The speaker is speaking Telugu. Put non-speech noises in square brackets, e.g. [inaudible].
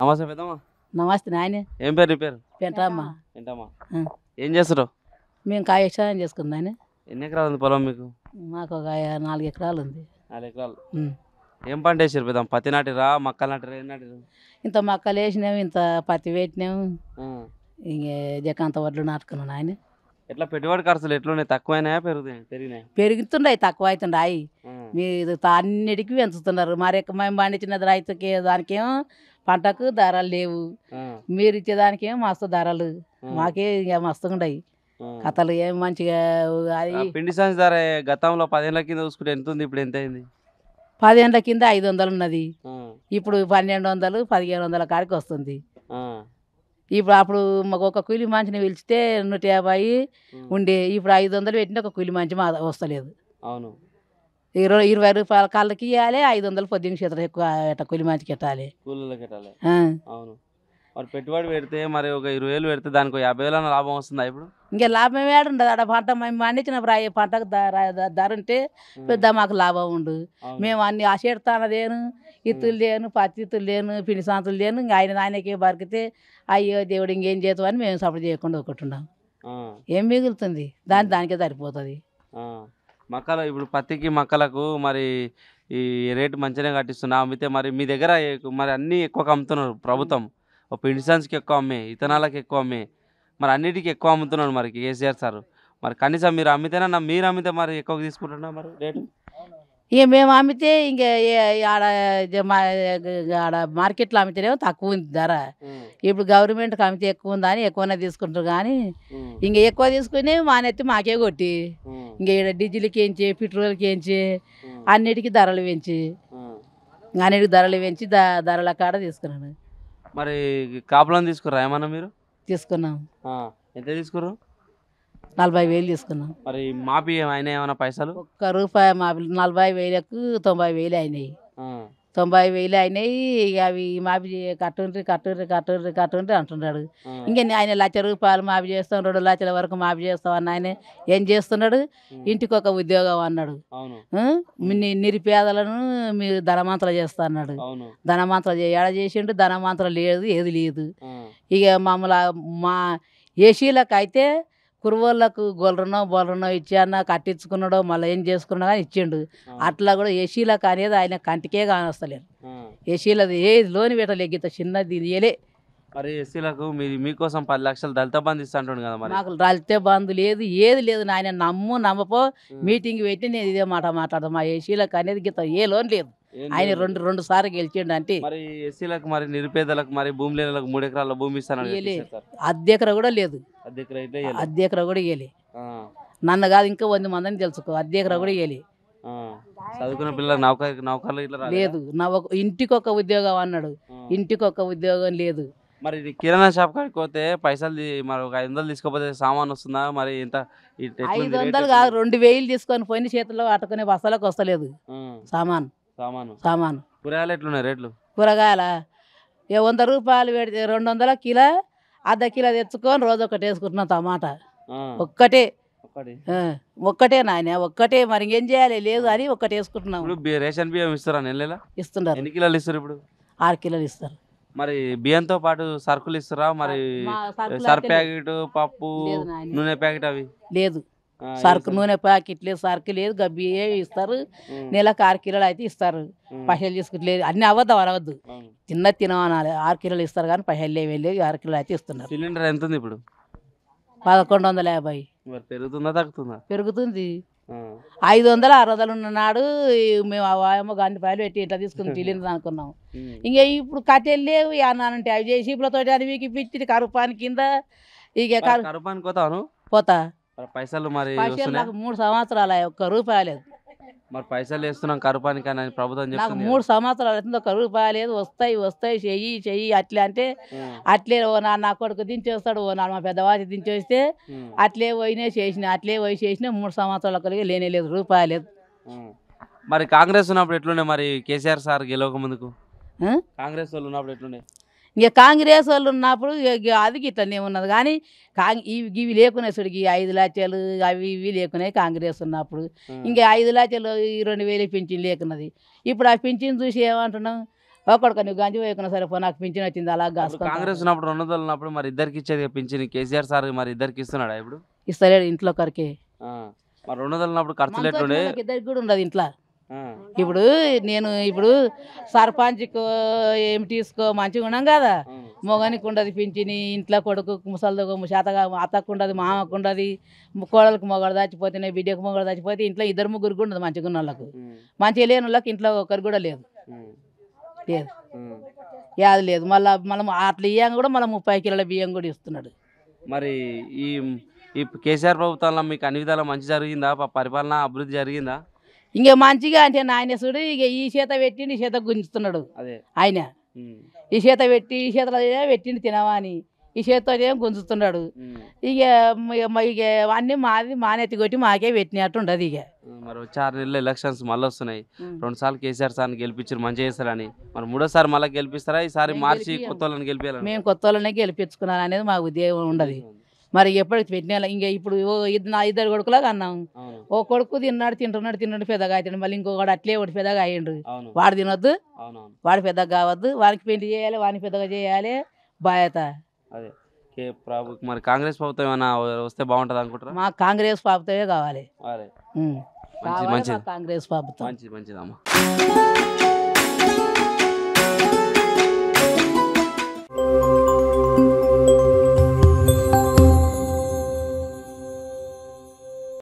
నమస్తే పెద్దమ్మా నమస్తే నాయన ఏం పేరు నీ పేరు పెంటమ్మా పెంటమ్మా ఏం చేస్తారు మేము కాయ వ్యవసాయం చేసుకుందాం ఎన్ని ఎకరాలు ఉంది పొలం మీకు మాకు ఒక నాలుగు ఎకరాలు ఉంది నాలుగు ఎకరాలు ఏం పంట వేసారు పెద్దాం పత్తి నాటిరా మక్కలు నాటిరా ఏం నాటిరు ఇంత మక్కలు వేసినాము ఇంత పత్తి పెట్టినాము ఇంక జకాంత వడ్లు నాటుకున్నాను ఆయన ఎట్లా పెట్టుబడి ఖర్చులు ఎట్లున్నాయి తక్కువైనా పెరుగుతాయి పెరిగినాయి పెరుగుతున్నాయి తక్కువ అవుతున్నాయి మీరు అన్నిటికీ పెంచుతున్నారు మరి మేము పండించిన రైతుకి దానికేమో పంటకు దారాలు లేవు మీరు ఇచ్చేదానికే మస్తు ధరలు మాకే ఇక మస్తుగా ఉండయి కథలు ఏం మంచిగా పిండి సంచి ధర గతంలో పదిహేనుల కింద చూసుకుంటే ఎంత ఉంది ఇప్పుడు ఎంత అయింది పదిహేనుల కింద ఐదు వందలు ఉన్నది ఇప్పుడు పన్నెండు వందలు పదిహేను వందల కాడికి వస్తుంది ఇప్పుడు అప్పుడు మాకు ఒక కూలి మంచిని పిలిచితే నూట యాభై ఉండే ఇప్పుడు ఐదు వందలు పెట్టిన ఒక కూలి మంచి మా వస్తలేదు అవును ఇరవై ఇరవై రూపాయల కాళ్ళకి ఇవ్వాలి ఐదు వందలు పొద్దున్న చేతులు ఎక్కువ కూలి మంచికి ఎట్టాలి పెట్టాలి అవును మరి పెట్టుబడి పెడితే మరి ఒక ఇరవై వేలు పెడితే దానికి యాభై వేలు లాభం వస్తుందా ఇప్పుడు ఇంకా లాభం ఏడుండదు ఆడ పంట మేము పండించిన రాయి పంటకు ధర ఉంటే పెద్ద మాకు లాభం ఉండు మేము అన్ని అసేడతాన లేను ఇత్తులు లేను పత్తి ఇత్తులు లేను పిండి సాంతులు లేను ఇంకా ఆయన ఆయనకే బరికితే అయ్యో దేవుడు ఇంకేం చేద్దామని మేము సపోర్ట్ చేయకుండా ఒకటి ఉన్నాం ఏం మిగులుతుంది దాని దానికే సరిపోతుంది మక్కలు ఇప్పుడు పత్తికి మక్కలకు మరి ఈ రేటు మంచిగా కట్టిస్తున్నా అమ్మితే మరి మీ దగ్గర మరి అన్నీ ఎక్కువ అమ్ముతున్నారు ప్రభుత్వం ఒక పెన్షన్స్కి ఎక్కువ అమ్మే ఇతనాలకు ఎక్కువ అమ్మే మరి అన్నిటికీ ఎక్కువ అమ్ముతున్నాడు మరి కేసీఆర్ సార్ మరి కనీసం మీరు అమ్మితేనా మీరు అమ్మితే మరి ఎక్కువ తీసుకుంటున్నా మరి రేటు ఇక మేము అమ్మితే ఇంక ఆడ ఆడ మార్కెట్లో అమ్మితేనేమో తక్కువ ఉంది ధర ఇప్పుడు గవర్నమెంట్కి అమ్మితే ఎక్కువ ఉందని ఎక్కువనే తీసుకుంటారు కానీ ఇంక ఎక్కువ తీసుకుని మానెత్తి మాకే కొట్టి ఇంకా ఇక్కడ డీజిల్కి వేయించి పెట్రోల్కి వేయించి అన్నిటికీ ధరలు పెంచి అన్నిటికీ ధరలు పెంచి ధరల కాడ తీసుకున్నాను మరి కాపులను తీసుకురా ఏమన్నా మీరు తీసుకున్నాం ఎంత తీసుకురు నలభై వేలు తీసుకున్నాం మరి మాపి ఏమైనా ఏమైనా పైసలు ఒక్క రూపాయి మాపి నలభై వేలకు తొంభై వేలు అయినాయి తొంభై వేలు అయినాయి అవి మాఫీ చేయ కట్టుండ్రి కట్టుండ్రి కట్టుండ్రి కట్టుండ్రి అంటున్నాడు ఇంకా ఆయన లక్ష రూపాయలు మాపి చేస్తాం రెండు లక్షల వరకు మాపి చేస్తాం అన్న ఆయన ఏం చేస్తున్నాడు ఇంటికి ఒక ఉద్యోగం అన్నాడు నిరుపేదలను మీరు ధనమంతలు చేస్తా అన్నాడు ధనమంతలు ఎడ చేసిండు ధనమంతలు లేదు ఏది లేదు ఇక మమ్మల్ని మా ఏసీలకు అయితే కుర్రోళ్ళకు గొల్లనో బొల్లనో ఇచ్చి అన్న కట్టించుకున్నాడో మళ్ళీ ఏం చేసుకున్నాడో కానీ ఇచ్చిండు అట్లా కూడా ఏసీలకు అనేది ఆయన కంటికే కానొస్తలేరు యశీలది ఏ లోని పెట్టలేదు గీత చిన్నది ఇయ్యలే మరి ఎస్సీలకు మీరు మీకోసం పది లక్షలు దళిత బంధు ఇస్తుంటాడు కదా మరి నాకు దళిత బంధు లేదు ఏది లేదు నాయన నమ్ము నమ్మపో మీటింగ్ పెట్టి నేను ఇదే మాట మాట్లాడదాం మా ఏసీలకు అనేది గీత ఏ లోన్ లేదు ఆయన రెండు రెండు సార్లు గెలిచిండు అంటే మరి ఎస్సీలకు మరి నిరుపేదలకు మరి భూమి లేనులకు మూడు ఎకరాల భూమి ఇస్తానని అద్దె ఎకరా కూడా లేదు అద్దె ఎకరా కూడా ఇవ్వలే నన్ను కాదు ఇంకా వంద మందిని తెలుసుకో అద్దె ఎకరా కూడా వేయాలి చదువుకున్న పిల్లలు నౌకర్లు లేదు నా ఒక ఇంటికి ఒక ఉద్యోగం అన్నాడు ఇంటికి ఒక ఉద్యోగం లేదు మరి కిరాణా షాప్ కాడికి పోతే పైసలు మరి ఒక ఐదు వందలు తీసుకోపోతే సామాన్ వస్తుందా మరి ఇంత ఐదు వందలు కాదు రెండు వేలు తీసుకొని పోయిన చేతిలో అటుకునే బస్సలకు వస్తలేదు సామాన్ సామాను సామాను కూరగాయలు ఎట్లున్నాయి రేట్లు కూరగాయల ఏ వంద రూపాయలు పెడితే రెండు వందల కిలో అర్ధ కిలో తెచ్చుకొని రోజు ఒకటి వేసుకుంటున్నాం టమాటా ఒక్కటే ఒక్కటే నాయన ఒక్కటే మరి ఏం చేయాలి లేదు అని ఒక్కటి వేసుకుంటున్నాం రేషన్ బియ్యం ఇస్తారా నెల ఇస్తున్నారు ఎన్ని కిలోలు ఇస్తారు ఇప్పుడు ఆరు కిలోలు ఇస్తారు మరి బియ్యంతో పాటు సరుకులు ఇస్తారా మరి సర్ ప్యాకెట్ పప్పు నూనె ప్యాకెట్ అవి లేదు సరుకు నూనె ప్యాకెట్లు సరుకు లేదు గబ్బియే ఇస్తారు నెల ఆరు కిలోలు అయితే ఇస్తారు పైసలు తీసుకుంటలేదు అన్ని అవ్వద్దు అనవద్దు తిన్న తినవనాలి ఆరు కిలోలు ఇస్తారు కానీ పహిళ్ళే లేవు వెళ్ళేవి ఆరు కిలోలు అయితే ఇస్తున్నారు సిలిండర్ ఎంత ఉంది ఇప్పుడు పదకొండు వందల యాభై పెరుగుతుందా తగ్గుతుందా పెరుగుతుంది ఐదు వందల ఆరు వందలు ఉన్నాడు మేము ఏమో గాంధీ పాయలు పెట్టి ఇట్లా తీసుకుని తెలియదు [laughs] అనుకున్నాం ఇంకా ఇప్పుడు కట్టెలు లేవు అన్నానంటే అవి చేసి ఇప్పుడు తోటి మీకు ఇప్పించి కరుపాని కింద ఇక కరుపానికి పోతాను పోతా పైసలు మరి మూడు సంవత్సరాలు ఒక్క రూపాయి లేదు మరి పైసలు వేస్తున్నాం కరుపానికి ప్రభుత్వం నాకు మూడు సంవత్సరాలు అవుతుంది ఒక రూపాయి లేదు వస్తాయి వస్తాయి చెయ్యి చెయ్యి అట్లే అంటే అట్లే ఓ నాన్న నా కొడుకు దించేస్తాడు ఓ నాన్న మా పెద్దవాడి దించేస్తే అట్లే పోయినా చేసిన అట్లే పోయి చేసిన మూడు సంవత్సరాలు ఒక్కరికి లేనే లేదు రూపాయి లేదు మరి కాంగ్రెస్ ఉన్నప్పుడు ఎట్లుండే మరి కేసీఆర్ సార్ గెలవక ముందుకు కాంగ్రెస్ వాళ్ళు ఉన్నప్పుడు ఎట్లుండే ఇక కాంగ్రెస్ వాళ్ళు ఉన్నప్పుడు అది గిట్లనే ఉన్నది కానీ కాంగ్ ఇవి ఇవి లేకునే సుడికి ఐదు లక్షలు అవి ఇవి లేకునే కాంగ్రెస్ ఉన్నప్పుడు ఇంకా ఐదు లక్షలు ఈ రెండు వేలు పింఛన్ లేకున్నది ఇప్పుడు ఆ పింఛన్ చూసి ఏమంటున్నాం ఒక్కడికి నువ్వు గంజి వేయకున్నా సరే నాకు పింఛన్ వచ్చింది అలా కాంగ్రెస్ ఉన్నప్పుడు రెండు ఉన్నప్పుడు మరి ఇద్దరికి ఇచ్చేది పింఛన్ కేసీఆర్ సార్ మరి ఇద్దరికి ఇస్తున్నాడా ఇప్పుడు ఇస్తలేడు ఇంట్లో ఒకరికి మరి రెండు ఉన్నప్పుడు ఖర్చులు ఇద్దరికి కూడా ఉండదు ఇంట్లో ఇప్పుడు నేను ఇప్పుడు సర్పంచ్కు ఏమి తీసుకో మంచిగా ఉన్నాం కదా మొగనికి ఉండదు పింఛని ఇంట్లో కొడుకు ముసలిదో శాతగా అత్తకు ఉండదు మామకు ఉండదు కోడలకు మొగడు చచ్చిపోతేనే బిడ్డకు మొగడు దాచిపోతే ఇంట్లో ఇద్దరు ముగ్గురు ఉండదు మంచిగా ఉన్న వాళ్ళకు మంచిగా లేని వాళ్ళకి ఇంట్లో ఒకరు కూడా లేదు లేదు యాదు లేదు మళ్ళీ మనం అట్లా ఇయ్యాం కూడా మళ్ళీ ముప్పై కిలోల బియ్యం కూడా ఇస్తున్నాడు మరి ఈ ఈ కేసీఆర్ ప్రభుత్వంలో మీకు అన్ని విధాలు మంచి జరిగిందా పరిపాలన అభివృద్ధి జరిగిందా ఇంకా మంచిగా అంటే నాయన చూడు ఇక ఈ చేత పెట్టి ఈ చేత గుంజుతున్నాడు ఆయన ఈ చేత పెట్టి ఈ చేతలో పెట్టిండి తినవాని ఈ చేతితో గుంజుతున్నాడు ఇక ఇక అన్ని మాది మానేతి కొట్టి మాకే పెట్టినట్టు ఉండదు ఇక మరి వచ్చే ఆరు నెలలు ఎలక్షన్స్ మళ్ళీ వస్తున్నాయి రెండు సార్లు కేసీఆర్ సార్ గెలిపించారు మంచిగా చేస్తారని మరి మూడోసారి మళ్ళీ గెలిపిస్తారా ఈసారి మార్చి కొత్త వాళ్ళని గెలిపేయాలి మేము కొత్త వాళ్ళనే గెలిపించుకున్నాను అనేది మాకు ఉద్యోగం ఉండదు మరి ఎప్పటికి పెట్టిన ఇంకా ఇప్పుడు నా ఇద్దరు కొడుకులాగా అన్నాం ఓ కొడుకు తిన్నాడు తింటున్నాడు తిన్నాడు పెద్దగా అవుతాడు మళ్ళీ ఇంకొకడు అట్లే ఒకటి పెద్దగా అయ్యిండు వాడు తినొద్దు వాడు పెద్దగా కావద్దు వానికి పెళ్లి చేయాలి వానికి పెద్దగా చేయాలి బాధ్యత మరి కాంగ్రెస్ ప్రభుత్వం ఏమైనా వస్తే బాగుంటుంది అనుకుంటారు మా కాంగ్రెస్ ప్రభుత్వమే కావాలి కాంగ్రెస్ ప్రభుత్వం మంచిది మంచిదమ్మా